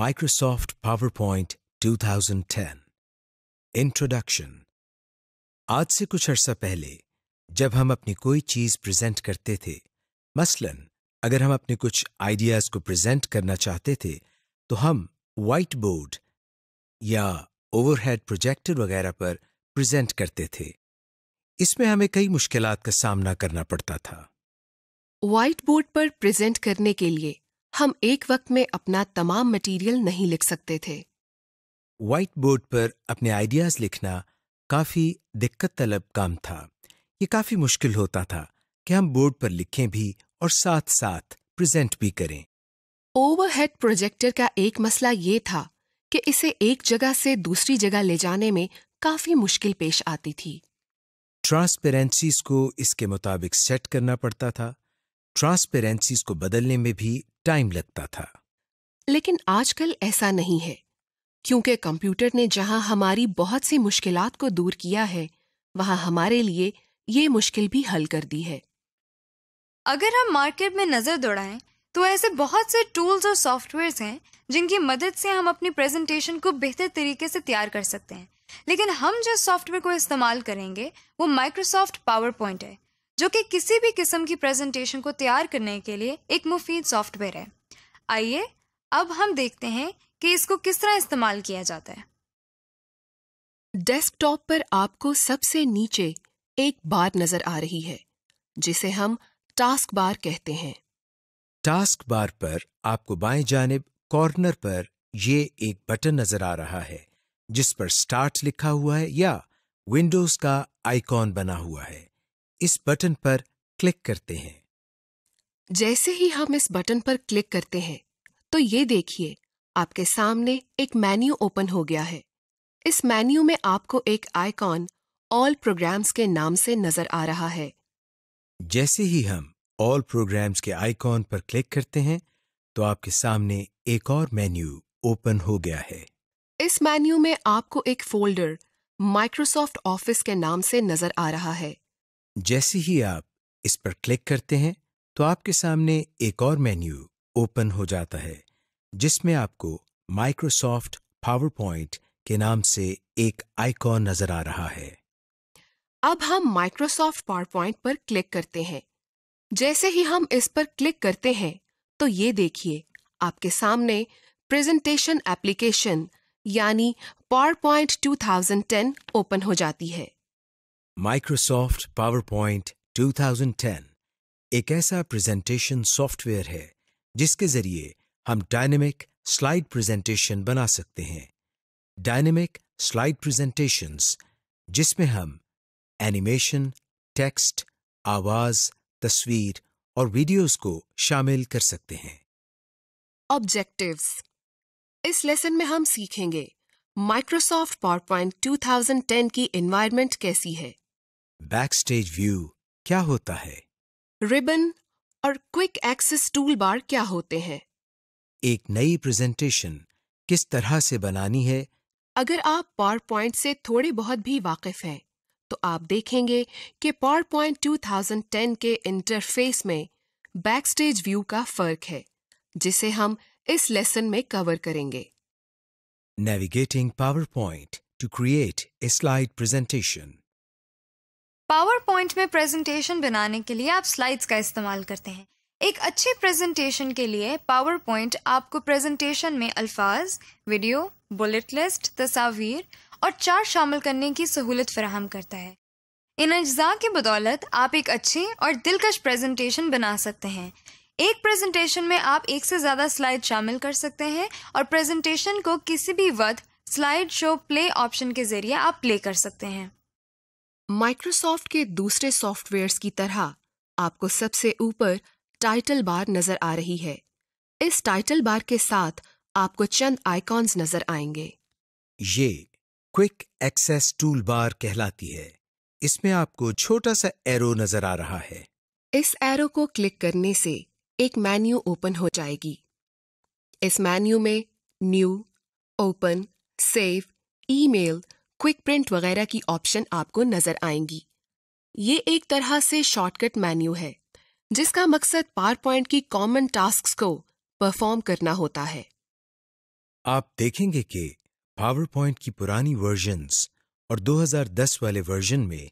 Microsoft PowerPoint 2010 introduction आज से कुछ अर्सा पहले जब हम अपनी कोई चीज प्रेजेंट करते थे मसलन अगर हम अपने कुछ आइडियाज को प्रेजेंट करना चाहते थे तो हम व्हाइट बोर्ड या ओवरहेड प्रोजेक्टर वगैरह पर प्रेजेंट करते थे इसमें हमें कई मुश्किलात का सामना करना पड़ता था व्हाइट बोर्ड पर प्रेजेंट करने के लिए हम एक वक्त में अपना तमाम मटेरियल नहीं लिख सकते थे व्हाइट बोर्ड पर अपने आइडियाज लिखना काफी दिक्कत तलब काम था ये काफी मुश्किल होता था कि हम बोर्ड पर लिखें भी और साथ साथ प्रेजेंट भी करें ओवरहेड प्रोजेक्टर का एक मसला ये था कि इसे एक जगह से दूसरी जगह ले जाने में काफी मुश्किल पेश आती थी ट्रांसपेरेंसीज को इसके मुताबिक सेट करना पड़ता था ट्रांसपेरेंसीज को बदलने में भी टाइम लगता था लेकिन आजकल ऐसा नहीं है क्योंकि कंप्यूटर ने जहां हमारी बहुत सी मुश्किलात को दूर किया है वहां हमारे लिए ये मुश्किल भी हल कर दी है अगर हम मार्केट में नज़र दौड़ाएं तो ऐसे बहुत से टूल्स और सॉफ्टवेयर्स हैं जिनकी मदद से हम अपनी प्रेजेंटेशन को बेहतर तरीके से तैयार कर सकते हैं लेकिन हम जिस सॉफ्टवेयर को इस्तेमाल करेंगे वो माइक्रोसॉफ्ट पावर पॉइंट है जो कि किसी भी किस्म की प्रेजेंटेशन को तैयार करने के लिए एक मुफीद सॉफ्टवेयर है आइए अब हम देखते हैं कि इसको किस तरह इस्तेमाल किया जाता है डेस्कटॉप पर आपको सबसे नीचे एक बार नजर आ रही है जिसे हम टास्क बार कहते हैं टास्क बार पर आपको बाएं जानब कॉर्नर पर यह एक बटन नजर आ रहा है जिस पर स्टार्ट लिखा हुआ है या विंडोज का आइकॉन बना हुआ है इस बटन पर क्लिक करते हैं जैसे ही हम इस बटन पर क्लिक करते हैं तो ये देखिए आपके सामने एक मेन्यू ओपन हो गया है इस मेन्यू में आपको एक आइकॉन ऑल प्रोग्राम्स के नाम से नजर आ रहा है जैसे ही हम ऑल प्रोग्राम्स के आइकॉन पर क्लिक करते हैं तो आपके सामने एक और मेन्यू ओपन हो गया है इस मेन्यू में आपको एक फोल्डर माइक्रोसॉफ्ट ऑफिस के नाम से नजर आ रहा है जैसे ही आप इस पर क्लिक करते हैं तो आपके सामने एक और मेन्यू ओपन हो जाता है जिसमें आपको माइक्रोसॉफ्ट पावर पॉइंट के नाम से एक आइकॉन नजर आ रहा है अब हम माइक्रोसॉफ्ट पावर पॉइंट पर क्लिक करते हैं जैसे ही हम इस पर क्लिक करते हैं तो ये देखिए आपके सामने प्रेजेंटेशन एप्लीकेशन यानी पावर पॉइंट टू ओपन हो जाती है माइक्रोसॉफ्ट पावर पॉइंट एक ऐसा प्रेजेंटेशन सॉफ्टवेयर है जिसके जरिए हम डायनेमिक स्लाइड प्रेजेंटेशन बना सकते हैं डायनेमिक स्लाइड प्रेजेंटेशंस जिसमें हम एनिमेशन टेक्स्ट आवाज तस्वीर और वीडियोस को शामिल कर सकते हैं ऑब्जेक्टिव्स इस लेसन में हम सीखेंगे माइक्रोसॉफ्ट पावर पॉइंट टू की एनवायरनमेंट कैसी है बैकस्टेज व्यू क्या होता है रिबन और क्विक एक्सेस टूल बार क्या होते हैं एक नई प्रेजेंटेशन किस तरह से बनानी है अगर आप पावर पॉइंट से थोड़े बहुत भी वाकिफ हैं तो आप देखेंगे कि पावर पॉइंट टू के इंटरफेस में बैकस्टेज व्यू का फर्क है जिसे हम इस लेसन में कवर करेंगे navigating PowerPoint two create a slide presentation PowerPoint में प्रेजेंटेशन बनाने के लिए आप स्लाइड्स का इस्तेमाल करते हैं एक अच्छे प्रेजेंटेशन के लिए पावर पॉइंट आपको प्रेजेंटेशन में अल्फाज वीडियो बुलेट लिस्ट तस्वीर और चार्ट शामिल करने की सहूलत फराहम करता है इन अज्जा की बदौलत आप एक अच्छे और दिलकश प्रेजेंटेशन बना सकते हैं एक प्रेजेंटेशन में आप एक से ज़्यादा स्लाइड शामिल कर सकते हैं और प्रेजेंटेशन को किसी भी वक्त स्लाइड शो प्ले ऑप्शन के ज़रिए आप प्ले कर सकते हैं माइक्रोसॉफ्ट के दूसरे सॉफ्टवेयर्स की तरह आपको सबसे ऊपर टाइटल बार नजर आ रही है इस टाइटल बार के साथ आपको चंद आइकॉन्स नजर आएंगे ये क्विक एक्सेस टूल बार कहलाती है इसमें आपको छोटा सा एरो नजर आ रहा है इस एरो को क्लिक करने से एक मेन्यू ओपन हो जाएगी इस मेन्यू में new open save email quick print वगैरह की ऑप्शन आपको नजर आएंगी ये एक तरह से शॉर्टकट मेन्यू है जिसका मकसद पावर पॉइंट की कॉमन टास्क को परफॉर्म करना होता है आप देखेंगे कि पावर पॉइंट की पुरानी वर्जन्स और 2010 वाले वर्जन में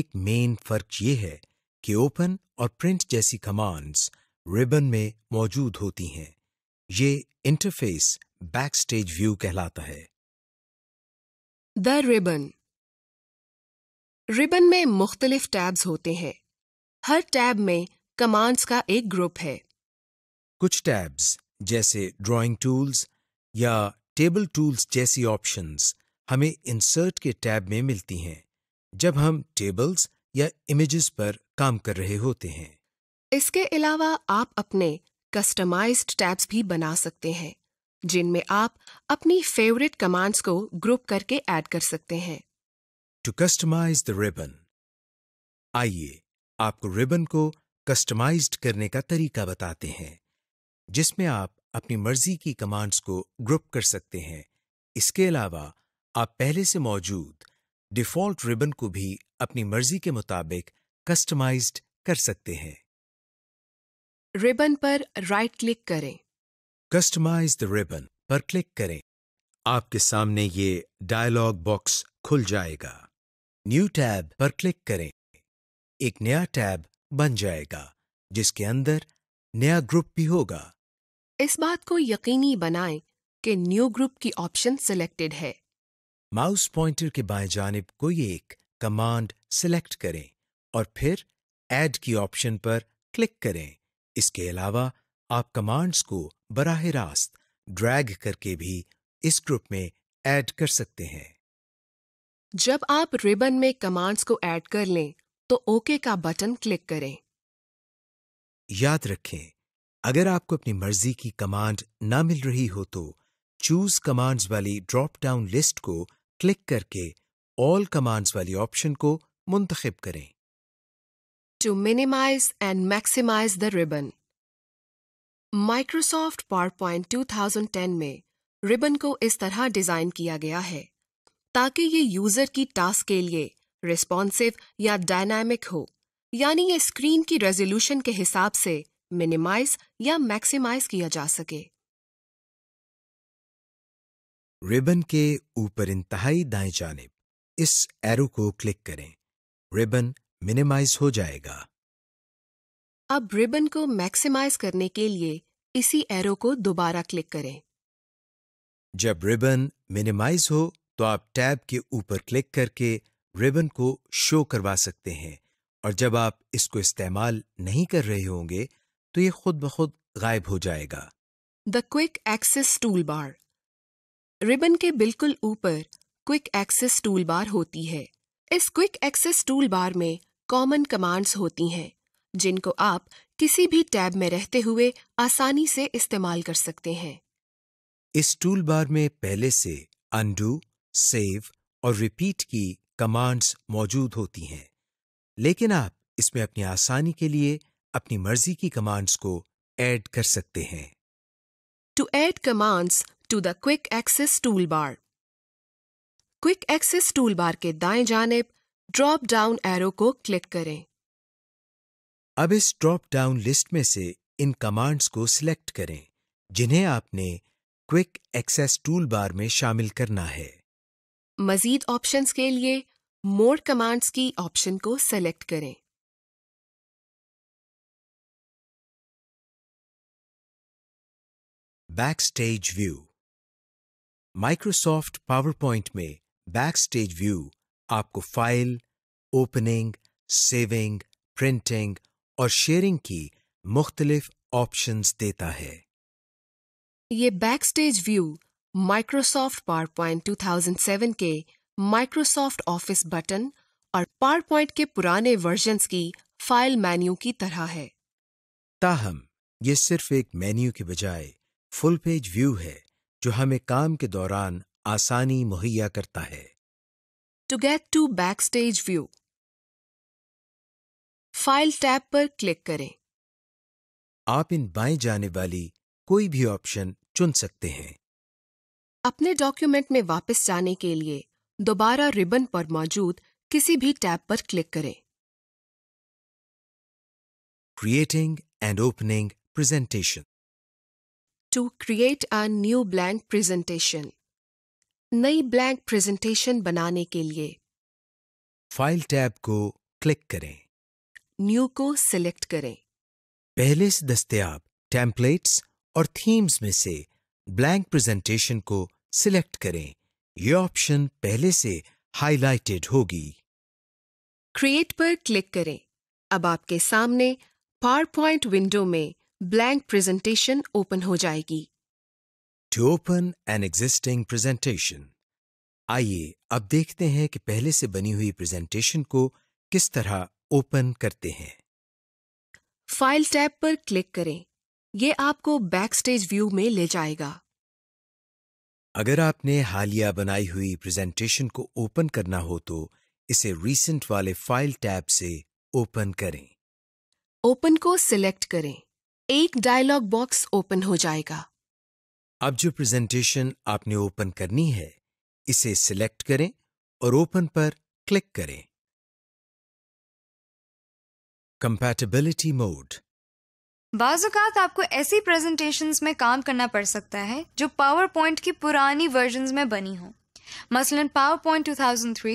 एक मेन फर्क ये है कि ओपन और प्रिंट जैसी कमांड्स रिबन में मौजूद होती हैं ये इंटरफेस बैकस्टेज व्यू कहलाता है द रिबन रिबन में मुख्तलिफ टैब्स होते हैं हर टैब में कमांड्स का एक ग्रुप है कुछ टैब्स जैसे ड्राइंग टूल्स या टेबल टूल्स जैसी ऑप्शंस हमें इंसर्ट के टैब में मिलती हैं जब हम टेबल्स या इमेजेस पर काम कर रहे होते हैं इसके अलावा आप अपने कस्टमाइज्ड टैब्स भी बना सकते हैं जिनमें आप अपनी फेवरेट कमांड्स को ग्रुप करके ऐड कर सकते हैं टू कस्टमाइज द रिबन आइए आपको रिबन को कस्टमाइज करने का तरीका बताते हैं जिसमें आप अपनी मर्जी की कमांड्स को ग्रुप कर सकते हैं इसके अलावा आप पहले से मौजूद डिफ़ॉल्ट रिबन को भी अपनी मर्जी के मुताबिक कस्टमाइज्ड कर सकते हैं रिबन पर राइट क्लिक करें कस्टमाइज द रिबन पर क्लिक करें आपके सामने ये डायलॉग बॉक्स खुल जाएगा न्यू टैब पर क्लिक करें एक नया टैब बन जाएगा जिसके अंदर नया ग्रुप भी होगा इस बात को यकीनी बनाएं कि न्यू ग्रुप की ऑप्शन सिलेक्टेड है माउस पॉइंटर के बाएं जानब कोई एक कमांड सिलेक्ट करें और फिर ऐड की ऑप्शन पर क्लिक करें इसके अलावा आप कमांड्स को बराह रास्त ड्रैग करके भी इस ग्रुप में ऐड कर सकते हैं जब आप रिबन में कमांड्स को ऐड कर लें तो ओके का बटन क्लिक करें याद रखें अगर आपको अपनी मर्जी की कमांड ना मिल रही हो तो चूज कमांड्स वाली ड्रॉप डाउन लिस्ट को क्लिक करके ऑल कमांड्स वाली ऑप्शन को मुंतखब करें to minimise and maximise the ribbon Microsoft PowerPoint ten में रिबन को इस तरह डिजाइन किया गया है ताकि ये यूजर की टास्क के लिए रिस्पॉन्सिव या डायनामिक हो यानी ये स्क्रीन की रेजोल्यूशन के हिसाब से मिनिमाइज या मैक्सिमाइज किया जा सके रिबन के ऊपर इंतहाई दाएं जानेब इस एरो को क्लिक करें रिबन मिनिमाइज हो जाएगा अब रिबन को मैक्सिमाइज करने के लिए इसी एरो को दोबारा क्लिक करें जब रिबन मिनिमाइज हो तो आप टैब के ऊपर क्लिक करके रिबन को शो करवा सकते हैं और जब आप इसको इस्तेमाल नहीं कर रहे होंगे तो ये खुद ब खुद गायब हो जाएगा the quick access tool bar ribbon के बिल्कुल ऊपर क्विक एक्सेस टूल बार होती है इस क्विक एक्सेस टूल बार में कॉमन कमांड्स होती हैं जिनको आप किसी भी टैब में रहते हुए आसानी से इस्तेमाल कर सकते हैं इस टूल बार में पहले से अंडू सेव और रिपीट की कमांड्स मौजूद होती हैं लेकिन आप इसमें अपनी आसानी के लिए अपनी मर्जी की कमांड्स को ऐड कर सकते हैं to add commands to the quick access tool bar quick access tool bar के दाएं जानब ड्रॉप डाउन एरो को क्लिक करें अब इस ड्रॉप डाउन लिस्ट में से इन कमांड्स को सिलेक्ट करें जिन्हें आपने क्विक एक्सेस टूल बार में शामिल करना है मजीद ऑप्शंस के लिए मोर कमांड्स की ऑप्शन को सेलेक्ट करें backstage view Microsoft PowerPoint में बैकस्टेज व्यू आपको फाइल ओपनिंग सेविंग प्रिंटिंग और शेयरिंग की मुख्तलिफ ऑप्शंस देता है ये backstage view Microsoft PowerPoint two thousand seven के माइक्रोसॉफ्ट ऑफिस बटन और पावर पॉइंट के पुराने वर्जन की फाइल मेन्यू की तरह है ताहम ये सिर्फ एक मेन्यू के बजाय फुल पेज व्यू है जो हमें काम के दौरान आसानी मुहैया करता है to get to backstage view file tab पर क्लिक करें आप इन बाएं जाने वाली कोई भी ऑप्शन चुन सकते हैं अपने डॉक्यूमेंट में वापस जाने के लिए दोबारा रिबन पर मौजूद किसी भी टैब पर क्लिक करें creating and opening presentation to create a new blank presentation नई ब्लैंक प्रेजेंटेशन बनाने के लिए फाइल टैब को क्लिक करें न्यू को सिलेक्ट करें पहले से दस्तियाब टेम्पलेट्स और थीम्स में से ब्लैंक प्रेजेंटेशन को सिलेक्ट करें यह ऑप्शन पहले से हाइलाइटेड होगी क्रिएट पर क्लिक करें अब आपके सामने पावर पॉइंट विंडो में ब्लैंक प्रेजेंटेशन ओपन हो जाएगी to open an existing presentation आइए अब देखते हैं कि पहले से बनी हुई प्रेजेंटेशन को किस तरह ओपन करते हैं फाइल टैब पर क्लिक करें ये आपको बैक स्टेज व्यू में ले जाएगा अगर आपने हालिया बनाई हुई प्रेजेंटेशन को ओपन करना हो तो इसे रीसेंट वाले फाइल टैब से ओपन करें ओपन को सिलेक्ट करें एक डायलॉग बॉक्स ओपन हो जाएगा अब जो प्रेजेंटेशन आपने ओपन करनी है इसे सिलेक्ट करें और ओपन पर क्लिक करें कंपैटिबिलिटी मोड बाजुकात आपको ऐसी प्रेजेंटेशंस में काम करना पड़ सकता है जो पावर पॉइंट की पुरानी वर्जन में बनी हो मसलन पावर पॉइंट टू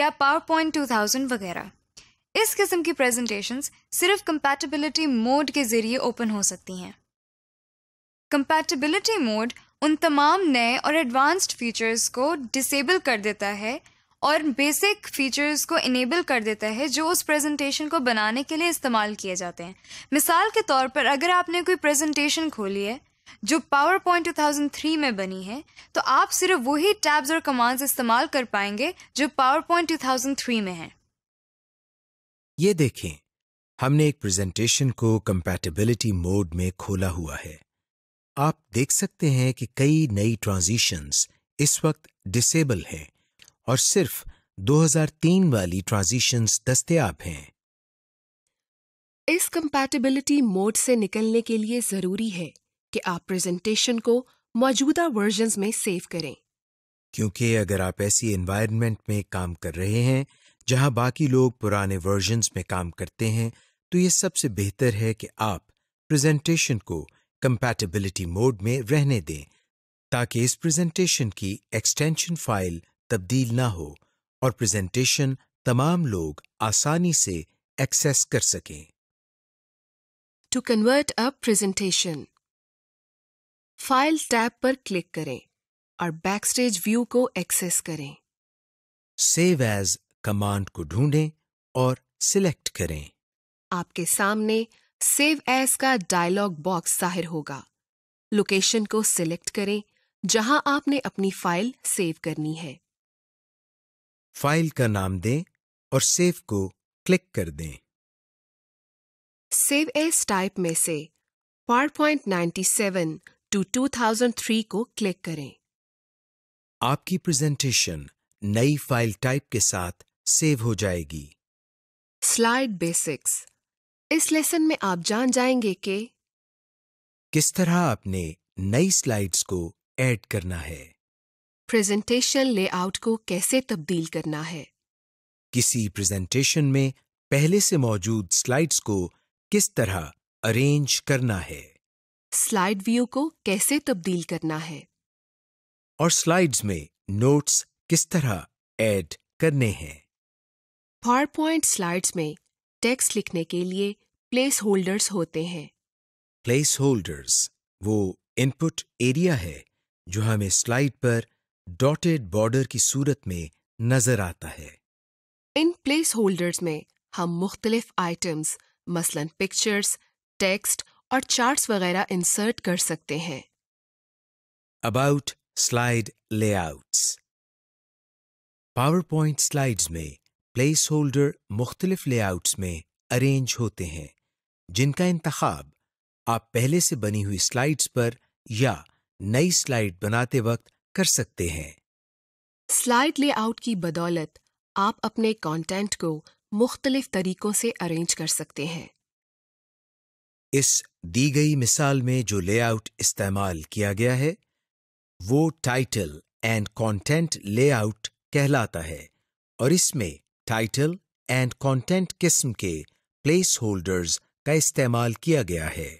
या पावर पॉइंट टू वगैरह इस किस्म की प्रेजेंटेशंस सिर्फ कंपैटिबिलिटी मोड के जरिए ओपन हो सकती हैं कंपैटिबिलिटी मोड उन तमाम नए और एडवांस्ड फीचर्स को डिसेबल कर देता है और बेसिक फीचर्स को इनेबल कर देता है जो उस प्रेजेंटेशन को बनाने के लिए इस्तेमाल किए जाते हैं मिसाल के तौर पर अगर आपने कोई प्रेजेंटेशन खोली है जो पावर पॉइंट टू में बनी है तो आप सिर्फ वही टैब्स और कमांड्स इस्तेमाल कर पाएंगे जो पावर पॉइंट टू में है ये देखें हमने एक प्रेजेंटेशन को कंपैटिबिलिटी मोड में खोला हुआ है आप देख सकते हैं कि कई नई ट्रांजिशंस इस वक्त डिसेबल हैं और सिर्फ 2003 वाली ट्रांजिशंस दस्तियाब हैं इस कंपैटिबिलिटी मोड से निकलने के लिए जरूरी है कि आप प्रेजेंटेशन को मौजूदा वर्जन्स में सेव करें क्योंकि अगर आप ऐसी एनवायरनमेंट में काम कर रहे हैं जहां बाकी लोग पुराने वर्जन्स में काम करते हैं तो ये सबसे बेहतर है कि आप प्रेजेंटेशन को कंपैटिबिलिटी मोड में रहने दें ताकि इस प्रेजेंटेशन की एक्सटेंशन फाइल तब्दील ना हो और प्रेजेंटेशन तमाम लोग आसानी से एक्सेस कर सकें to convert a presentation file tab पर क्लिक करें और बैकस्टेज व्यू को एक्सेस करें सेव एज कमांड को ढूंढें और सिलेक्ट करें आपके सामने सेव एज का डायलॉग बॉक्स जाहिर होगा लोकेशन को सिलेक्ट करें जहां आपने अपनी फाइल सेव करनी है फाइल का नाम दें और सेव को क्लिक कर दें सेव एस टाइप में से PowerPoint ninety seven two two thousand three को क्लिक करें आपकी प्रेजेंटेशन नई फाइल टाइप के साथ सेव हो जाएगी स्लाइड बेसिक्स इस लेसन में आप जान जाएंगे कि किस तरह आपने नई स्लाइड्स को ऐड करना है प्रेजेंटेशन लेआउट को कैसे तब्दील करना है किसी प्रेजेंटेशन में पहले से मौजूद स्लाइड्स को किस तरह अरेंज करना है स्लाइड व्यू को कैसे तब्दील करना है और स्लाइड्स में नोट्स किस तरह ऐड करने हैं पावर पॉइंट स्लाइड्स में टेक्स्ट लिखने के लिए प्लेस होल्डर्स होते हैं प्लेस होल्डर्स वो इनपुट एरिया है जो हमें स्लाइड पर डॉटेड बॉर्डर की सूरत में नजर आता है इन प्लेस होल्डर्स में हम मुख्तलिफ आइटम्स मसलन पिक्चर्स टेक्स्ट और चार्ट्स वगैरह इंसर्ट कर सकते हैं about slide layouts PowerPoint slides में प्लेस होल्डर मुख्तलिफ लेआउट्स में अरेंज होते हैं जिनका इंतखाब आप पहले से बनी हुई स्लाइड्स पर या नई स्लाइड बनाते वक्त कर सकते हैं स्लाइड लेआउट की बदौलत आप अपने कंटेंट को मुख्तलिफ तरीकों से अरेंज कर सकते हैं इस दी गई मिसाल में जो लेआउट इस्तेमाल किया गया है वो टाइटल एंड कंटेंट लेआउट कहलाता है और इसमें टाइटल एंड कंटेंट किस्म के प्लेस होल्डर्स का इस्तेमाल किया गया है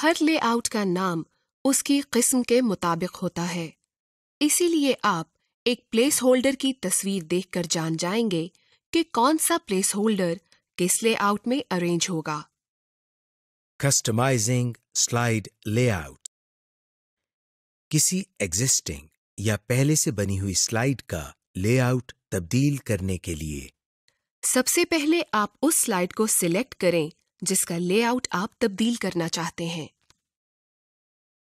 हर लेआउट का नाम उसकी किस्म के मुताबिक होता है इसीलिए आप एक प्लेस होल्डर की तस्वीर देखकर जान जाएंगे कि कौन सा प्लेस होल्डर किस लेआउट में अरेंज होगा कस्टमाइजिंग स्लाइड लेआउट किसी एग्जिस्टिंग या पहले से बनी हुई स्लाइड का लेआउट तब्दील करने के लिए सबसे पहले आप उस स्लाइड को सिलेक्ट करें जिसका लेआउट आप तब्दील करना चाहते हैं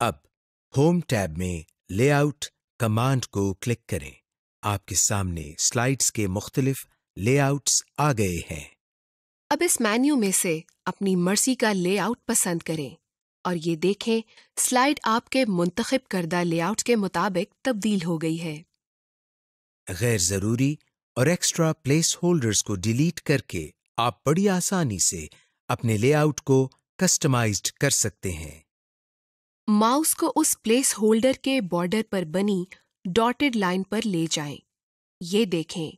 अब होम टैब में लेआउट कमांड को क्लिक करें आपके सामने स्लाइड्स के मुख्तलिफ लेआउट्स आ गए हैं अब इस मेन्यू में से अपनी मर्जी का लेआउट पसंद करें और ये देखें स्लाइड आपके मुंतखब करदा लेआउट के मुताबिक तब्दील हो गई है गैर ज़रूरी और एक्स्ट्रा प्लेस होल्डर्स को डिलीट करके आप बड़ी आसानी से अपने लेआउट को कस्टमाइज्ड कर सकते हैं माउस को उस प्लेस होल्डर के बॉर्डर पर बनी डॉटेड लाइन पर ले जाएं। ये देखें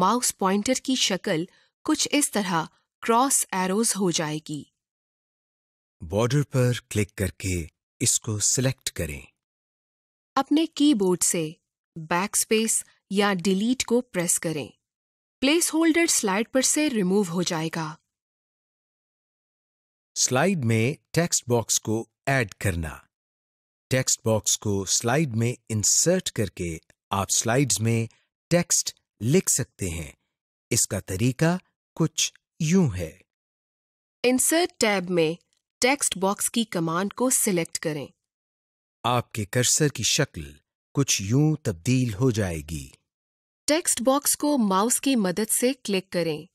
माउस पॉइंटर की शक्ल कुछ इस तरह क्रॉस एरोज हो जाएगी बॉर्डर पर क्लिक करके इसको सिलेक्ट करें अपने कीबोर्ड से बैकस्पेस या डिलीट को प्रेस करें प्लेस होल्डर स्लाइड पर से रिमूव हो जाएगा स्लाइड में टेक्स्ट बॉक्स को ऐड करना टेक्स्ट बॉक्स को स्लाइड में इंसर्ट करके आप स्लाइड्स में टेक्स्ट लिख सकते हैं इसका तरीका कुछ यू है इंसर्ट टैब में टेक्स्ट बॉक्स की कमांड को सिलेक्ट करें आपके कर्सर की शक्ल कुछ यू तब्दील हो जाएगी टेक्स्ट बॉक्स को माउस की मदद से क्लिक करें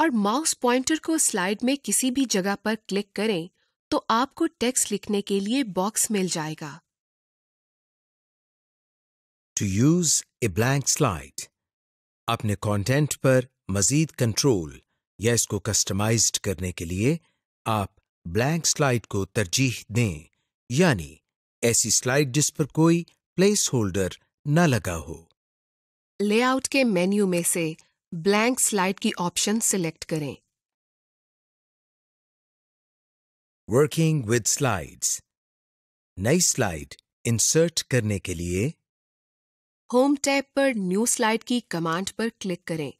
और माउस पॉइंटर को स्लाइड में किसी भी जगह पर क्लिक करें तो आपको टेक्स्ट लिखने के लिए बॉक्स मिल जाएगा to use a blank slide अपने कंटेंट पर मजीद कंट्रोल या इसको कस्टमाइज करने के लिए आप ब्लैंक स्लाइड को तरजीह दें यानी ऐसी स्लाइड जिस पर कोई प्लेस होल्डर न लगा हो लेआउट के मेन्यू में से ब्लैंक स्लाइड की ऑप्शन सिलेक्ट करें वर्किंग विद स्लाइड्स नई स्लाइड इंसर्ट करने के लिए होम टैब पर न्यू स्लाइड की कमांड पर क्लिक करें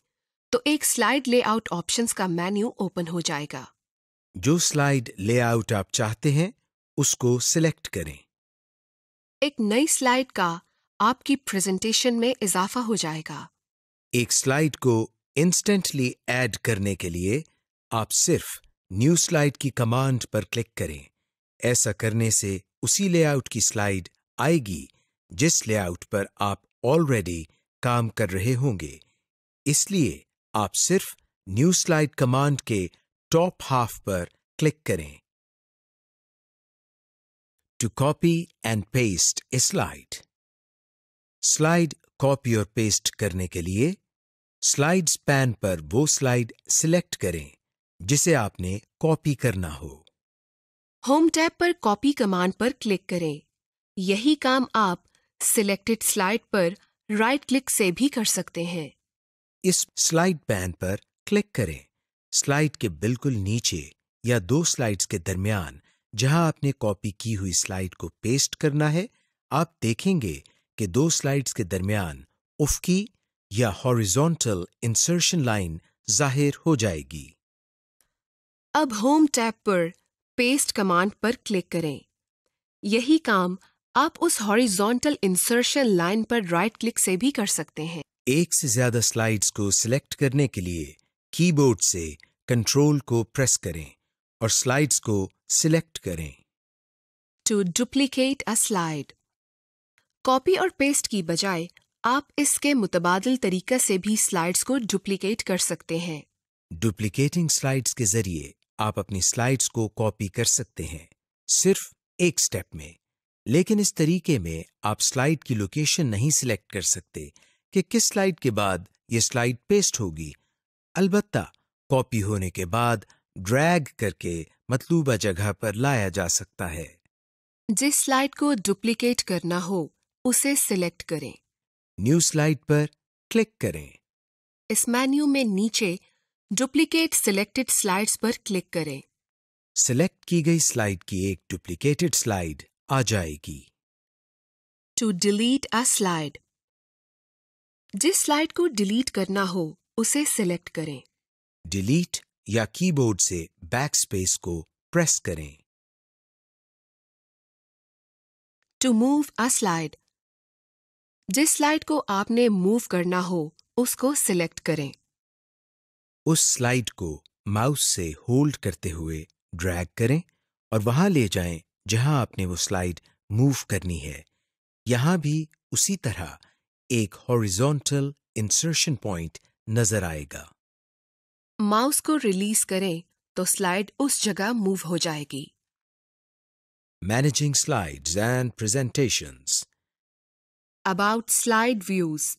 तो एक स्लाइड लेआउट ऑप्शंस का मेन्यू ओपन हो जाएगा जो स्लाइड लेआउट आप चाहते हैं उसको सिलेक्ट करें एक नई स्लाइड का आपकी प्रेजेंटेशन में इजाफा हो जाएगा एक स्लाइड को इंस्टेंटली ऐड करने के लिए आप सिर्फ न्यू स्लाइड की कमांड पर क्लिक करें ऐसा करने से उसी लेआउट की स्लाइड आएगी जिस लेआउट पर आप ऑलरेडी काम कर रहे होंगे इसलिए आप सिर्फ न्यू स्लाइड कमांड के टॉप हाफ पर क्लिक करें to copy and paste a slide slide copy और पेस्ट करने के लिए स्लाइड्स पैन पर वो स्लाइड सिलेक्ट करें जिसे आपने कॉपी करना हो होम टैब पर कॉपी कमांड पर क्लिक करें यही काम आप सिलेक्टेड स्लाइड पर राइट क्लिक से भी कर सकते हैं इस स्लाइड पैन पर क्लिक करें स्लाइड के बिल्कुल नीचे या दो स्लाइड्स के दरमियान जहां आपने कॉपी की हुई स्लाइड को पेस्ट करना है आप देखेंगे कि दो स्लाइड्स के दरमियान उफकी या हॉरिजॉन्टल इंसर्शन लाइन जाहिर हो जाएगी अब होम टैब पर पेस्ट कमांड पर क्लिक करें यही काम आप उस हॉरिजॉन्टल इंसर्शन लाइन पर राइट क्लिक से भी कर सकते हैं एक से ज्यादा स्लाइड्स को सिलेक्ट करने के लिए कीबोर्ड से कंट्रोल को प्रेस करें और स्लाइड्स को सिलेक्ट करें to duplicate a slide copy और पेस्ट की बजाय आप इसके मुतबादल तरीका से भी स्लाइड्स को डुप्लीकेट कर सकते हैं डुप्लीकेटिंग स्लाइड्स के जरिए आप अपनी स्लाइड्स को कॉपी कर सकते हैं सिर्फ एक स्टेप में लेकिन इस तरीके में आप स्लाइड की लोकेशन नहीं सिलेक्ट कर सकते कि किस स्लाइड के बाद ये स्लाइड पेस्ट होगी अलबत्ता कॉपी होने के बाद ड्रैग करके मतलूबा जगह पर लाया जा सकता है जिस स्लाइड को डुप्लीकेट करना हो उसे सिलेक्ट करें न्यू स्लाइड पर क्लिक करें इस मेन्यू में नीचे डुप्लीकेट सिलेक्टेड स्लाइड्स पर क्लिक करें सिलेक्ट की गई स्लाइड की एक डुप्लीकेटेड स्लाइड आ जाएगी टू डिलीट अ स्लाइड जिस स्लाइड को डिलीट करना हो उसे सिलेक्ट करें डिलीट या कीबोर्ड से बैक स्पेस को प्रेस करें टू मूव अ स्लाइड जिस स्लाइड को आपने मूव करना हो उसको सिलेक्ट करें उस स्लाइड को माउस से होल्ड करते हुए ड्रैग करें और वहां ले जाएं जहां आपने वो स्लाइड मूव करनी है यहां भी उसी तरह एक हॉरिजॉन्टल इंसर्शन पॉइंट नजर आएगा माउस को रिलीज करें तो स्लाइड उस जगह मूव हो जाएगी managing slides and presentations about slide views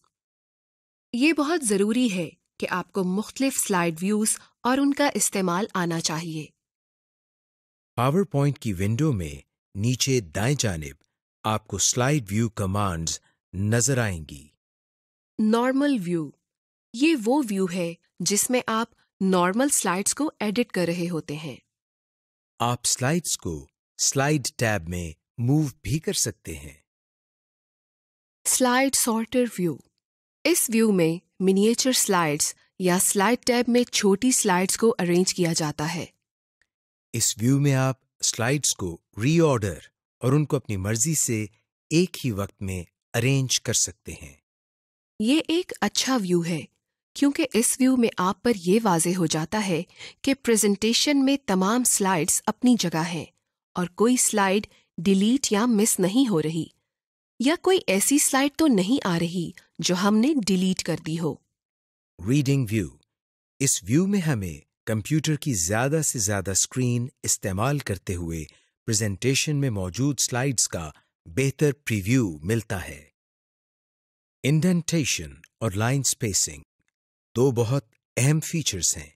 ये बहुत जरूरी है कि आपको मुख्तलिफ स्लाइड व्यूज और उनका इस्तेमाल आना चाहिए पावर पॉइंट की विंडो में नीचे दाएं जानब आपको स्लाइड व्यू कमांड्स नजर आएंगी नॉर्मल व्यू ये वो व्यू है जिसमें आप नॉर्मल स्लाइड्स को एडिट कर रहे होते हैं आप स्लाइड्स को स्लाइड टैब में मूव भी कर सकते हैं स्लाइड सॉर्टर व्यू इस व्यू में मिनिएचर स्लाइड्स या स्लाइड टैब में छोटी स्लाइड्स को अरेंज किया जाता है इस व्यू में आप स्लाइड्स को रीऑर्डर और उनको अपनी मर्जी से एक ही वक्त में अरेंज कर सकते हैं ये एक अच्छा व्यू है क्योंकि इस व्यू में आप पर यह वाजे हो जाता है कि प्रेजेंटेशन में तमाम स्लाइड्स अपनी जगह हैं और कोई स्लाइड डिलीट या मिस नहीं हो रही या कोई ऐसी स्लाइड तो नहीं आ रही जो हमने डिलीट कर दी हो रीडिंग व्यू इस व्यू में हमें कंप्यूटर की ज्यादा से ज्यादा स्क्रीन इस्तेमाल करते हुए प्रेजेंटेशन में मौजूद स्लाइड्स का बेहतर प्रीव्यू मिलता है इंडेंटेशन और लाइन स्पेसिंग दो बहुत अहम फीचर्स हैं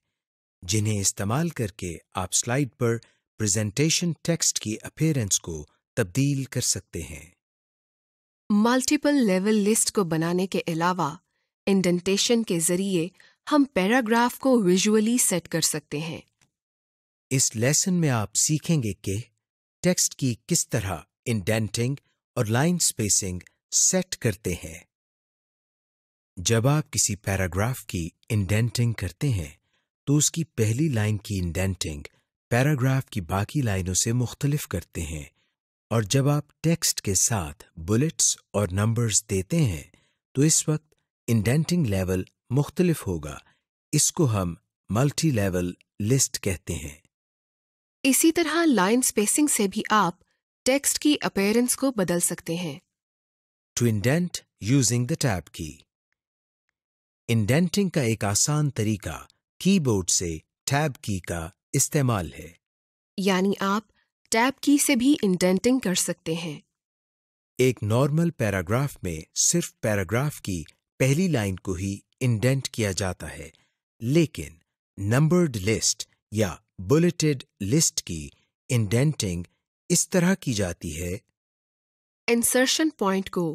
जिन्हें इस्तेमाल करके आप स्लाइड पर प्रेजेंटेशन टेक्स्ट की अपेयरेंस को तब्दील कर सकते हैं मल्टीपल लेवल लिस्ट को बनाने के अलावा इंडेंटेशन के जरिए हम पैराग्राफ को विजुअली सेट कर सकते हैं इस लेसन में आप सीखेंगे कि टेक्स्ट की किस तरह इंडेंटिंग और लाइन स्पेसिंग सेट करते हैं जब आप किसी पैराग्राफ की इंडेंटिंग करते हैं तो उसकी पहली लाइन की इंडेंटिंग पैराग्राफ की बाकी लाइनों से मुख्तलिफ करते हैं और जब आप टेक्स्ट के साथ बुलेट्स और नंबर्स देते हैं तो इस वक्त इंडेंटिंग लेवल मुख्तलिफ होगा इसको हम मल्टी लेवल लिस्ट कहते हैं इसी तरह लाइन स्पेसिंग से भी आप टेक्स्ट की अपेयरेंस को बदल सकते हैं to indent using the tab की इंडेंटिंग का एक आसान तरीका कीबोर्ड से टैब की का इस्तेमाल है यानी आप टैब की से भी इंडेंटिंग कर सकते हैं एक नॉर्मल पैराग्राफ में सिर्फ पैराग्राफ की पहली लाइन को ही इंडेंट किया जाता है लेकिन नंबर्ड लिस्ट या बुलेटेड लिस्ट की इंडेंटिंग इस तरह की जाती है इंसर्शन पॉइंट को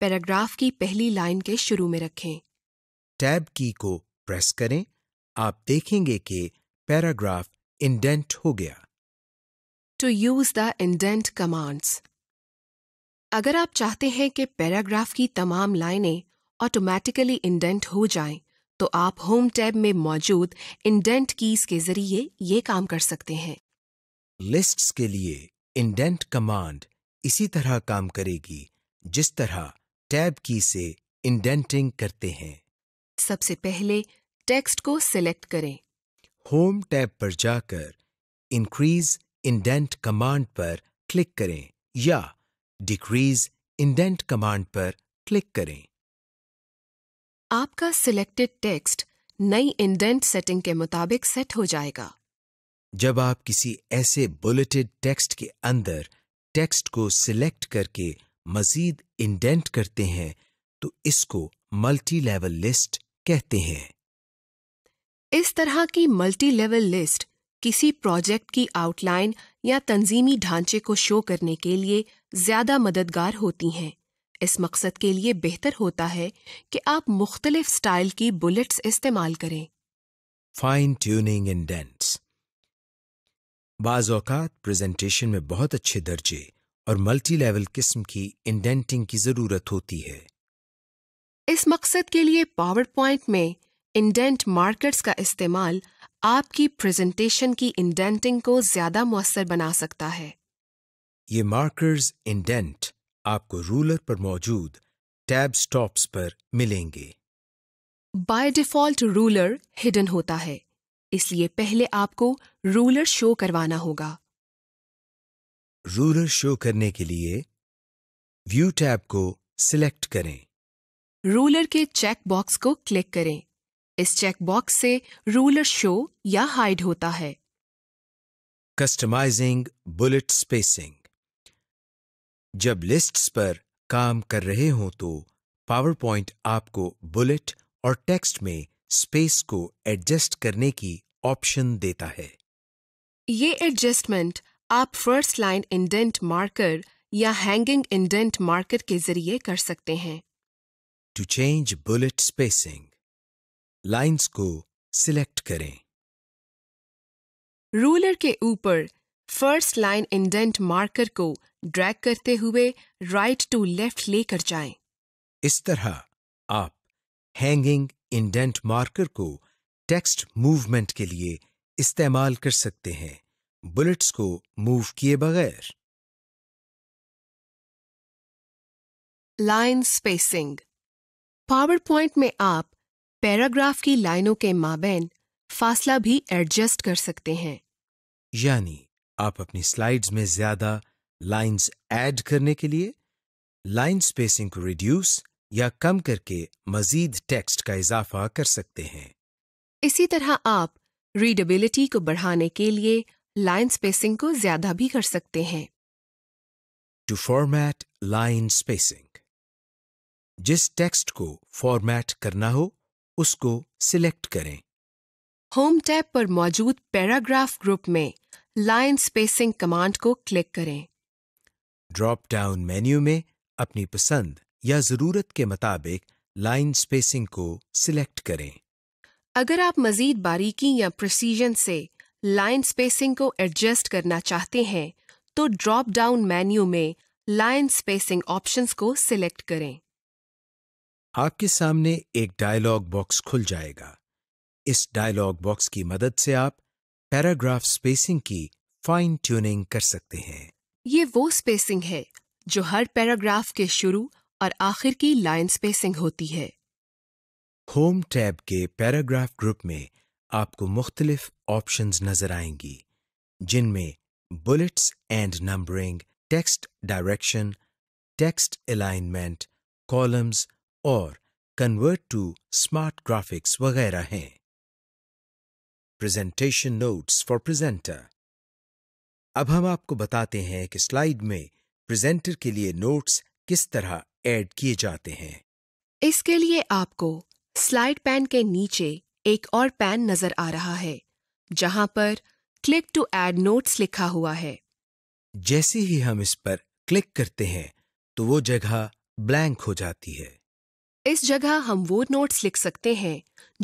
पैराग्राफ की पहली लाइन के शुरू में रखें टैब की को प्रेस करें आप देखेंगे कि पैराग्राफ इंडेंट हो गया to use the indent commands अगर आप चाहते हैं कि पैराग्राफ की तमाम लाइनें ऑटोमेटिकली इंडेंट हो जाएं, तो आप होम टैब में मौजूद इंडेंट कीज के जरिए ये काम कर सकते हैं लिस्ट्स के लिए इंडेंट कमांड इसी तरह काम करेगी जिस तरह टैब की से इंडेंटिंग करते हैं सबसे पहले टेक्स्ट को सिलेक्ट करें होम टैब पर जाकर इंक्रीज इंडेंट कमांड पर क्लिक करें या डिक्रीज इंडेंट कमांड पर क्लिक करें आपका सिलेक्टेड टेक्स्ट नई इंडेंट सेटिंग के मुताबिक सेट हो जाएगा जब आप किसी ऐसे बुलेटेड टेक्स्ट के अंदर टेक्स्ट को सिलेक्ट करके मजीद इंडेंट करते हैं तो इसको मल्टी लेवल लिस्ट कहते हैं इस तरह की मल्टी लेवल लिस्ट किसी प्रोजेक्ट की आउटलाइन या तंजीमी ढांचे को शो करने के लिए ज्यादा मददगार होती हैं इस मकसद के लिए बेहतर होता है कि आप मुख्तलिफ स्टाइल की बुलेट्स इस्तेमाल करें फाइन ट्यूनिंग इंडेंट्स बाज़ात प्रेजेंटेशन में बहुत अच्छे दर्जे और मल्टी लेवल किस्म की इंडेंटिंग की ज़रूरत होती है इस मकसद के लिए पावर पॉइंट में इंडेंट मार्कर्स का इस्तेमाल आपकी प्रेजेंटेशन की इंडेंटिंग को ज्यादा मौसर बना सकता है ये मार्कर्स इंडेंट आपको रूलर पर मौजूद टैब स्टॉप्स पर मिलेंगे बाय डिफॉल्ट रूलर हिडन होता है इसलिए पहले आपको रूलर शो करवाना होगा रूलर शो करने के लिए व्यू टैब को सिलेक्ट करें रूलर के चेक बॉक्स को क्लिक करें इस चेकबॉक्स से रूलर शो या हाइड होता है कस्टमाइजिंग बुलेट स्पेसिंग जब लिस्ट्स पर काम कर रहे हो तो पावर पॉइंट आपको बुलेट और टेक्स्ट में स्पेस को एडजस्ट करने की ऑप्शन देता है ये एडजस्टमेंट आप फर्स्ट लाइन इंडेंट मार्कर या हैंगिंग इंडेंट मार्कर के जरिए कर सकते हैं to change bullet spacing lines को सिलेक्ट करें रूलर के ऊपर फर्स्ट लाइन इंडेंट मार्कर को ड्रैग करते हुए राइट टू लेफ्ट लेकर जाएं। इस तरह आप हैंगिंग इंडेंट मार्कर को टेक्स्ट मूवमेंट के लिए इस्तेमाल कर सकते हैं बुलेट्स को मूव किए बगैर लाइन स्पेसिंग पावर पॉइंट में आप पैराग्राफ की लाइनों के माबेन फासला भी एडजस्ट कर सकते हैं यानी आप अपनी स्लाइड्स में ज्यादा लाइंस ऐड करने के लिए लाइन स्पेसिंग को रिड्यूस या कम करके मजीद टेक्स्ट का इजाफा कर सकते हैं इसी तरह आप रीडेबिलिटी को बढ़ाने के लिए लाइन स्पेसिंग को ज्यादा भी कर सकते हैं टू फॉर्मैट लाइन स्पेसिंग जिस टेक्स्ट को फॉर्मैट करना हो उसको सिलेक्ट करें होम टैब पर मौजूद पैराग्राफ ग्रुप में लाइन स्पेसिंग कमांड को क्लिक करें ड्रॉप डाउन मेन्यू में अपनी पसंद या जरूरत के मुताबिक लाइन स्पेसिंग को सिलेक्ट करें अगर आप मजीद बारीकी या प्रोसीजन से लाइन स्पेसिंग को एडजस्ट करना चाहते हैं तो ड्रॉप डाउन मेन्यू में लाइन स्पेसिंग ऑप्शंस को सिलेक्ट करें आपके सामने एक डायलॉग बॉक्स खुल जाएगा इस डायलॉग बॉक्स की मदद से आप पैराग्राफ स्पेसिंग की फाइन ट्यूनिंग कर सकते हैं ये वो स्पेसिंग है जो हर पैराग्राफ के शुरू और आखिर की लाइन स्पेसिंग होती है होम टैब के पैराग्राफ ग्रुप में आपको मुख्तलिफ ऑप्शन नजर आएंगी जिनमें bullets and numbering text direction text alignment columns और कन्वर्ट टू स्मार्ट ग्राफिक्स वगैरह हैं प्रेजेंटेशन नोट्स फॉर प्रेजेंटर अब हम आपको बताते हैं कि स्लाइड में प्रेजेंटर के लिए नोट्स किस तरह ऐड किए जाते हैं इसके लिए आपको स्लाइड पैन के नीचे एक और पैन नजर आ रहा है जहां पर क्लिक टू एड नोट्स लिखा हुआ है जैसे ही हम इस पर क्लिक करते हैं तो वो जगह ब्लैंक हो जाती है इस जगह हम वो नोट्स लिख सकते हैं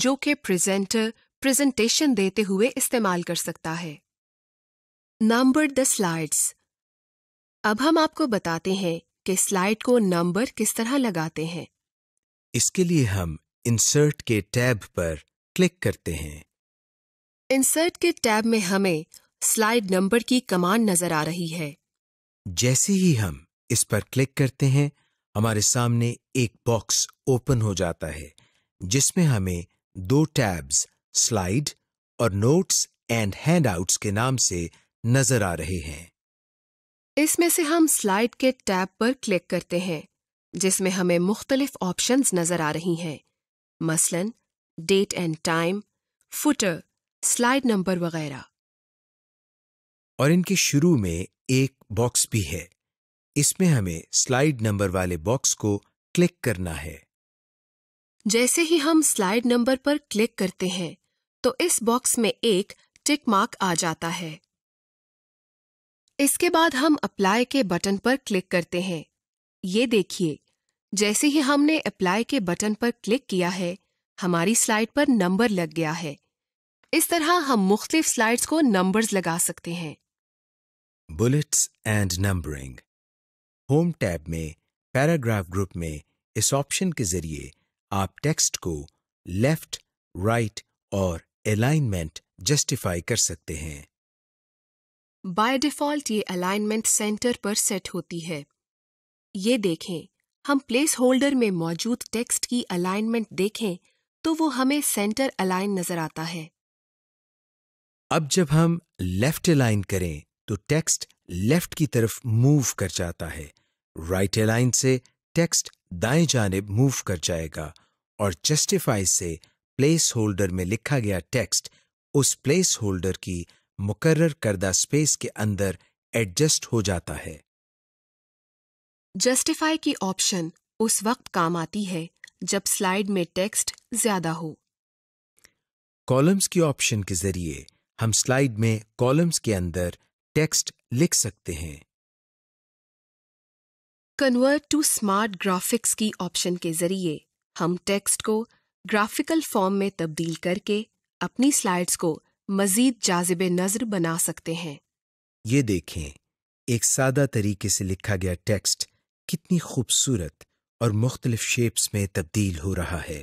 जो कि प्रेजेंटर प्रेजेंटेशन देते हुए इस्तेमाल कर सकता है नंबर द स्लाइड्स अब हम आपको बताते हैं कि स्लाइड को नंबर किस तरह लगाते हैं इसके लिए हम इंसर्ट के टैब पर क्लिक करते हैं इंसर्ट के टैब में हमें स्लाइड नंबर की कमांड नजर आ रही है जैसे ही हम इस पर क्लिक करते हैं हमारे सामने एक बॉक्स ओपन हो जाता है जिसमें हमें दो टैब्स स्लाइड और नोट्स एंड हैंडआउट्स के नाम से नजर आ रहे हैं इसमें से हम स्लाइड के टैब पर क्लिक करते हैं जिसमें हमें मुख्तलिफ ऑप्शंस नजर आ रही हैं मसलन date and time footer slide number वगैरह और इनके शुरू में एक बॉक्स भी है इसमें हमें स्लाइड नंबर वाले बॉक्स को क्लिक करना है जैसे ही हम स्लाइड नंबर पर क्लिक करते हैं तो इस बॉक्स में एक टिक मार्क आ जाता है इसके बाद हम अप्लाई के बटन पर क्लिक करते हैं ये देखिए जैसे ही हमने अप्लाई के बटन पर क्लिक किया है हमारी स्लाइड पर नंबर लग गया है इस तरह हम मुख्तलिफ स्लाइड्स को नंबर्स लगा सकते हैं bullets and numbering home tab में पैराग्राफ ग्रुप में इस ऑप्शन के जरिए आप टेक्स्ट को लेफ्ट राइट और अलाइनमेंट जस्टिफाई कर सकते हैं बाय डिफॉल्ट ये अलाइनमेंट सेंटर पर सेट होती है ये देखें हम प्लेस होल्डर में मौजूद टेक्स्ट की अलाइनमेंट देखें तो वो हमें सेंटर अलाइन नजर आता है अब जब हम लेफ्ट अलाइन करें तो टेक्स्ट लेफ्ट की तरफ मूव कर जाता है राइट अलाइन से टेक्स्ट दाएं जानब मूव कर जाएगा और जस्टिफाई से प्लेस होल्डर में लिखा गया टेक्स्ट उस प्लेस होल्डर की मुकर्र करदा स्पेस के अंदर एडजस्ट हो जाता है जस्टिफाई की ऑप्शन उस वक्त काम आती है जब स्लाइड में टेक्स्ट ज्यादा हो कॉलम्स की ऑप्शन के जरिए हम स्लाइड में कॉलम्स के अंदर टेक्स्ट लिख सकते हैं कन्वर्ट टू स्मार्ट ग्राफिक्स की ऑप्शन के ज़रिए हम टेक्स्ट को ग्राफिकल फॉर्म में तब्दील करके अपनी स्लाइड्स को मजीद जाजिब नज़र बना सकते हैं ये देखें एक सादा तरीके से लिखा गया टेक्स्ट कितनी खूबसूरत और मुख्तलिफ शेप्स में तब्दील हो रहा है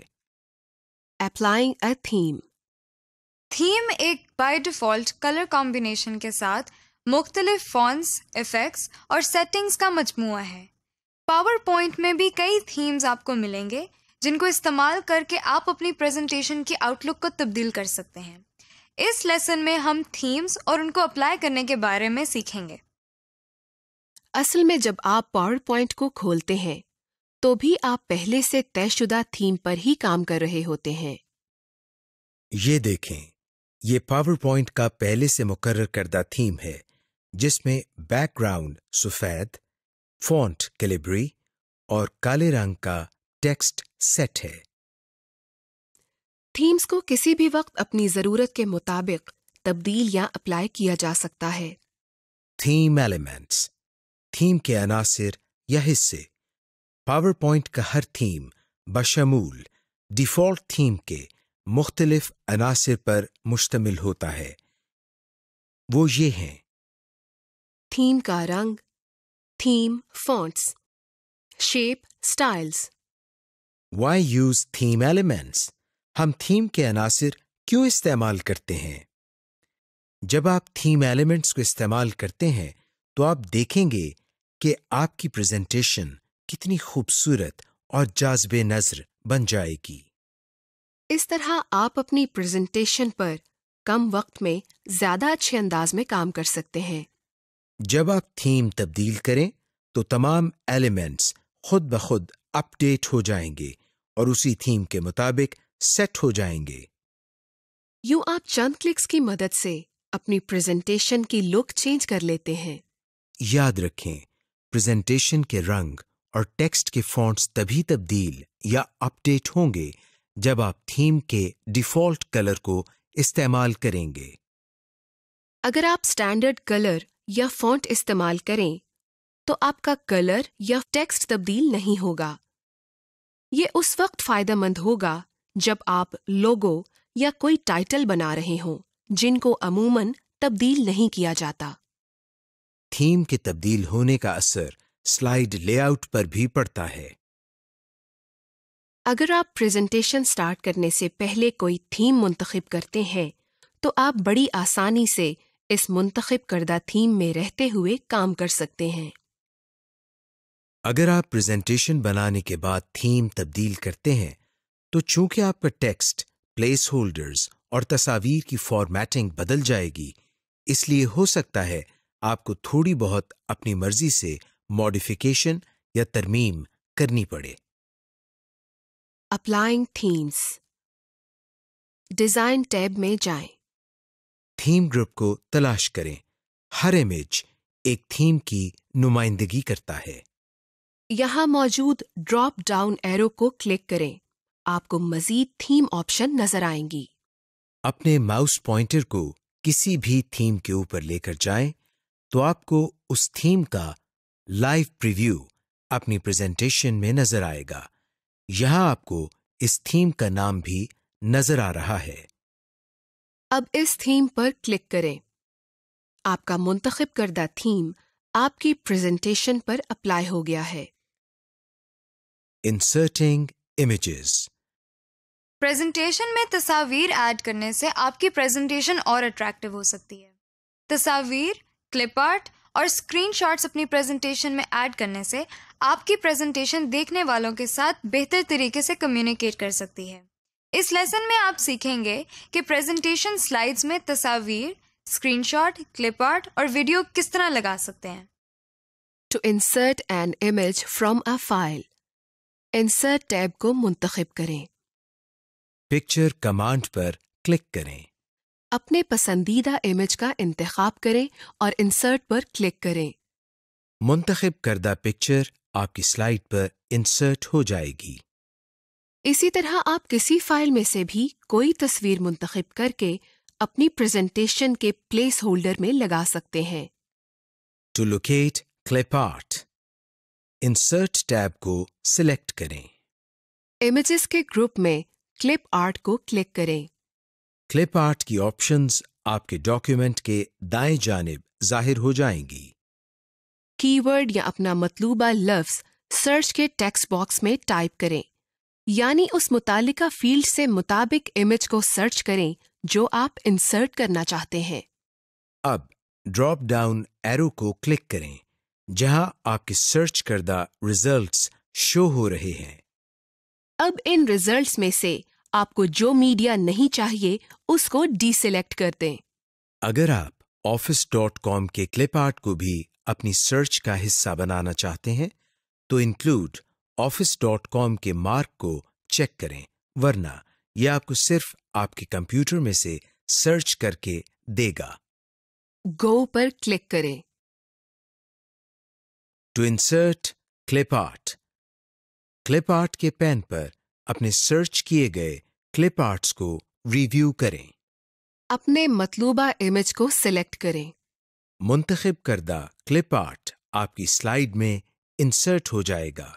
अप्लाइंग अ थीम थीम एक बाय डिफ़ॉल्ट कलर कॉम्बिनेशन के साथ मुख्तलिफ फॉन्ट्स, इफ़ेक्ट्स और सेटिंग्स का मजमू है पावर पॉइंट में भी कई थीम्स आपको मिलेंगे जिनको इस्तेमाल करके आप अपनी प्रेजेंटेशन की आउटलुक को तब्दील कर सकते हैं इस लेसन में हम थीम्स और उनको अप्लाई करने के बारे में सीखेंगे असल में जब आप पावर पॉइंट को खोलते हैं तो भी आप पहले से तयशुदा थीम पर ही काम कर रहे होते हैं ये देखें ये पावर पॉइंट का पहले से मुकर्र करदा थीम है जिसमें बैकग्राउंड सफेद फॉन्ट कैलिब्री और काले रंग का टेक्स्ट सेट है थीम्स को किसी भी वक्त अपनी जरूरत के मुताबिक तब्दील या अप्लाई किया जा सकता है थीम एलिमेंट्स थीम के अनासिर या हिस्से पावर पॉइंट का हर थीम बशमूल डिफ़ॉल्ट थीम के मुख्तलिफ अनासर पर मुश्तमिल होता है वो ये हैं थीम का रंग theme fonts, shape styles. Why use theme elements? हम थीम के अनासर क्यों इस्तेमाल करते हैं जब आप थीम एलिमेंट्स को इस्तेमाल करते हैं तो आप देखेंगे कि आपकी प्रेजेंटेशन कितनी खूबसूरत और जाजब नजर बन जाएगी इस तरह आप अपनी प्रेजेंटेशन पर कम वक्त में ज्यादा अच्छे अंदाज में काम कर सकते हैं जब आप थीम तब्दील करें तो तमाम एलिमेंट्स खुद ब खुद अपडेट हो जाएंगे और उसी थीम के मुताबिक सेट हो जाएंगे यू आप चंद क्लिक्स की मदद से अपनी प्रेजेंटेशन की लुक चेंज कर लेते हैं याद रखें प्रेजेंटेशन के रंग और टेक्स्ट के फॉन्ट्स तभी तब्दील या अपडेट होंगे जब आप थीम के डिफॉल्ट कलर को इस्तेमाल करेंगे अगर आप स्टैंडर्ड कलर या फॉन्ट इस्तेमाल करें तो आपका कलर या टेक्स्ट तब्दील नहीं होगा ये उस वक्त फायदेमंद होगा जब आप लोगो या कोई टाइटल बना रहे हों जिनको अमूमन तब्दील नहीं किया जाता थीम के तब्दील होने का असर स्लाइड लेआउट पर भी पड़ता है अगर आप प्रेजेंटेशन स्टार्ट करने से पहले कोई थीम मुंतखब करते हैं तो आप बड़ी आसानी से इस मुंतखब करदा थीम में रहते हुए काम कर सकते हैं अगर आप प्रेजेंटेशन बनाने के बाद थीम तब्दील करते हैं तो चूंकि आपका टेक्स्ट प्लेस होल्डर्स और तस्वीर की फॉर्मेटिंग बदल जाएगी इसलिए हो सकता है आपको थोड़ी बहुत अपनी मर्जी से मॉडिफिकेशन या तरमीम करनी पड़े अप्लाइंग थीम्स डिजाइन टैब में जाएं। थीम ग्रुप को तलाश करें हर इमेज एक थीम की नुमाइंदगी करता है यहाँ मौजूद ड्रॉप डाउन एरो को क्लिक करें आपको मजीद थीम ऑप्शन नजर आएंगी अपने माउस पॉइंटर को किसी भी थीम के ऊपर लेकर जाएं तो आपको उस थीम का लाइव प्रीव्यू अपनी प्रेजेंटेशन में नजर आएगा यहाँ आपको इस थीम का नाम भी नजर आ रहा है अब इस थीम पर क्लिक करें आपका मुंतखब करदा थीम आपकी प्रेजेंटेशन पर अप्लाई हो गया है इंसर्टिंग इमेजेस प्रेजेंटेशन में तस्वीर ऐड करने से आपकी प्रेजेंटेशन और अट्रैक्टिव हो सकती है तस्वीर क्लिप आर्ट और स्क्रीनशॉट्स अपनी प्रेजेंटेशन में ऐड करने से आपकी प्रेजेंटेशन देखने वालों के साथ बेहतर तरीके से कम्युनिकेट कर सकती है इस लेसन में आप सीखेंगे कि प्रेजेंटेशन स्लाइड्स में तस्वीर स्क्रीनशॉट, क्लिप आर्ट और वीडियो किस तरह लगा सकते हैं to insert an image from a file insert tab को मुंतखब करें पिक्चर कमांड पर क्लिक करें अपने पसंदीदा इमेज का इंतखाब करें और इंसर्ट पर क्लिक करें मुंतखब करदा पिक्चर आपकी स्लाइड पर इंसर्ट हो जाएगी इसी तरह आप किसी फाइल में से भी कोई तस्वीर मुंतखब करके अपनी प्रेजेंटेशन के प्लेस होल्डर में लगा सकते हैं to locate clip art insert tab को सिलेक्ट करें इमेजेस के ग्रुप में क्लिप आर्ट को क्लिक करें क्लिप आर्ट की ऑप्शंस आपके डॉक्यूमेंट के दाएं जानब जाहिर हो जाएंगी कीवर्ड या अपना मतलूबा लफ्ज सर्च के टेक्स्ट बॉक्स में टाइप करें यानी उस मुतल फील्ड से मुताबिक इमेज को सर्च करें जो आप इंसर्ट करना चाहते हैं अब ड्रॉप डाउन एरो को क्लिक करें जहां आपके सर्च करदा रिजल्ट्स शो हो रहे हैं अब इन रिजल्ट्स में से आपको जो मीडिया नहीं चाहिए उसको डीसिलेक्ट कर दें अगर आप ऑफिस डॉट कॉम के क्लिप आर्ट को भी अपनी सर्च का हिस्सा बनाना चाहते हैं तो इंक्लूड ऑफिस डॉट कॉम के मार्क को चेक करें वरना यह आपको सिर्फ आपके कंप्यूटर में से सर्च करके देगा गो पर क्लिक करें to insert clip art clip art के पेन पर अपने सर्च किए गए क्लिप आर्ट्स को रिव्यू करें अपने मतलूबा इमेज को सिलेक्ट करें मुंतखब करदा क्लिप आर्ट आपकी स्लाइड में इंसर्ट हो जाएगा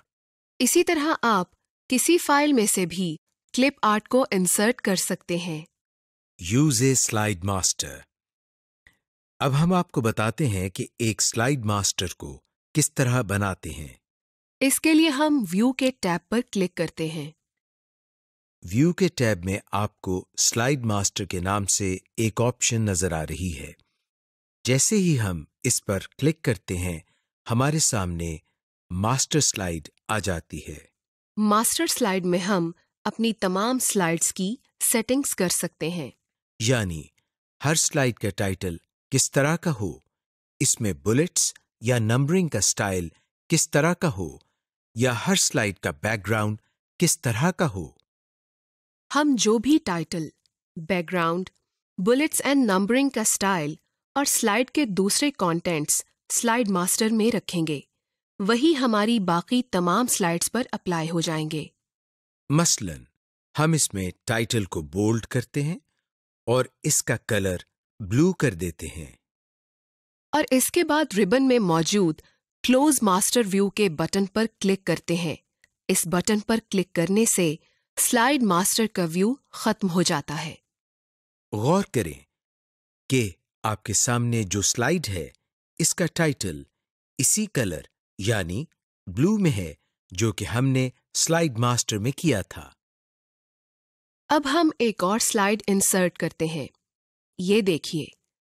इसी तरह आप किसी फाइल में से भी क्लिप आर्ट को इंसर्ट कर सकते हैं यूज ए स्लाइड मास्टर अब हम आपको बताते हैं कि एक स्लाइड मास्टर को किस तरह बनाते हैं इसके लिए हम व्यू के टैब पर क्लिक करते हैं व्यू के टैब में आपको स्लाइड मास्टर के नाम से एक ऑप्शन नजर आ रही है जैसे ही हम इस पर क्लिक करते हैं हमारे सामने मास्टर स्लाइड आ जाती है मास्टर स्लाइड में हम अपनी तमाम स्लाइड्स की सेटिंग्स कर सकते हैं यानी हर स्लाइड का टाइटल किस तरह का हो इसमें बुलेट्स या नंबरिंग का स्टाइल किस तरह का हो या हर स्लाइड का बैकग्राउंड किस तरह का हो हम जो भी title background bullets and numbering का स्टाइल और स्लाइड के दूसरे कंटेंट्स स्लाइड मास्टर में रखेंगे वही हमारी बाकी तमाम स्लाइड्स पर अप्लाई हो जाएंगे मसलन हम इसमें टाइटल को बोल्ड करते हैं और इसका कलर ब्लू कर देते हैं और इसके बाद रिबन में मौजूद क्लोज मास्टर व्यू के बटन पर क्लिक करते हैं इस बटन पर क्लिक करने से स्लाइड मास्टर का व्यू खत्म हो जाता है गौर करें कि आपके सामने जो स्लाइड है इसका टाइटल इसी कलर यानी ब्लू में है जो कि हमने स्लाइड मास्टर में किया था अब हम एक और स्लाइड इंसर्ट करते हैं ये देखिए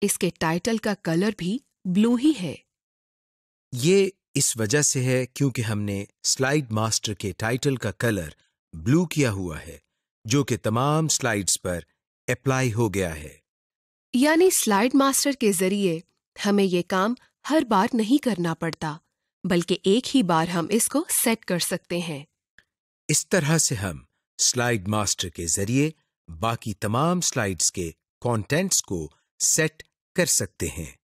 इसके टाइटल का कलर भी ब्लू ही है ये इस वजह से है क्योंकि हमने स्लाइड मास्टर के टाइटल का कलर ब्लू किया हुआ है जो कि तमाम स्लाइड्स पर अप्लाई हो गया है यानी स्लाइड मास्टर के जरिए हमें ये काम हर बार नहीं करना पड़ता बल्कि एक ही बार हम इसको सेट कर सकते हैं इस तरह से हम स्लाइड मास्टर के जरिए बाकी तमाम स्लाइड्स के कंटेंट्स को सेट कर सकते हैं